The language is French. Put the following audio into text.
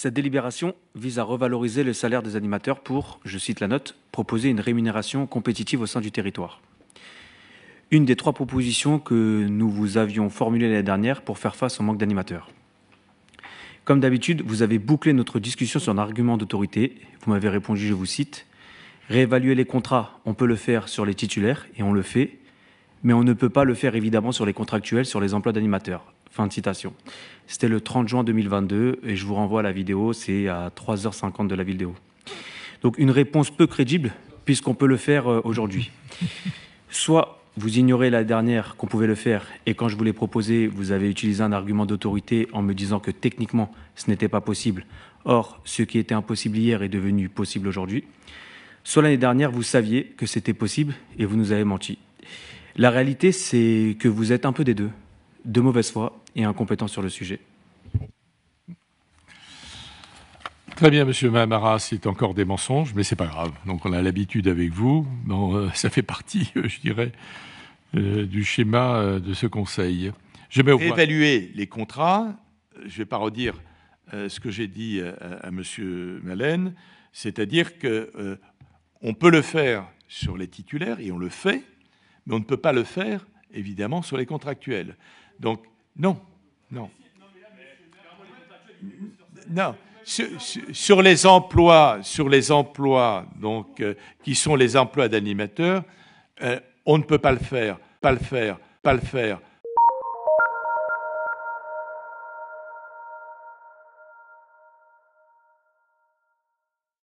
Cette délibération vise à revaloriser le salaire des animateurs pour, je cite la note, proposer une rémunération compétitive au sein du territoire. Une des trois propositions que nous vous avions formulées l'année dernière pour faire face au manque d'animateurs. Comme d'habitude, vous avez bouclé notre discussion sur un argument d'autorité. Vous m'avez répondu, je vous cite, Réévaluer les contrats, on peut le faire sur les titulaires, et on le fait, mais on ne peut pas le faire évidemment sur les contractuels, sur les emplois d'animateurs. Fin de citation. C'était le 30 juin 2022 et je vous renvoie à la vidéo, c'est à 3h50 de la vidéo. Donc une réponse peu crédible puisqu'on peut le faire euh, aujourd'hui. Soit vous ignorez la dernière qu'on pouvait le faire et quand je vous l'ai proposé, vous avez utilisé un argument d'autorité en me disant que techniquement ce n'était pas possible. Or, ce qui était impossible hier est devenu possible aujourd'hui. Soit l'année dernière, vous saviez que c'était possible et vous nous avez menti. La réalité, c'est que vous êtes un peu des deux de mauvaise foi et incompétent sur le sujet. Très bien, Monsieur Mahamara, c'est encore des mensonges, mais c'est pas grave. Donc on a l'habitude avec vous. Euh, ça fait partie, euh, je dirais, euh, du schéma de ce Conseil. Évaluer les contrats. Je ne vais pas redire ce que j'ai dit à, Monsieur Malène, c'est-à-dire que on peut le faire sur les titulaires et on le fait, mais on ne peut pas le faire évidemment sur les contractuels. Donc, non, non. Non. Sur, les emplois, sur les emplois, donc euh, qui sont les emplois d'animateurs, euh, on ne peut pas le faire, pas le faire, pas le faire,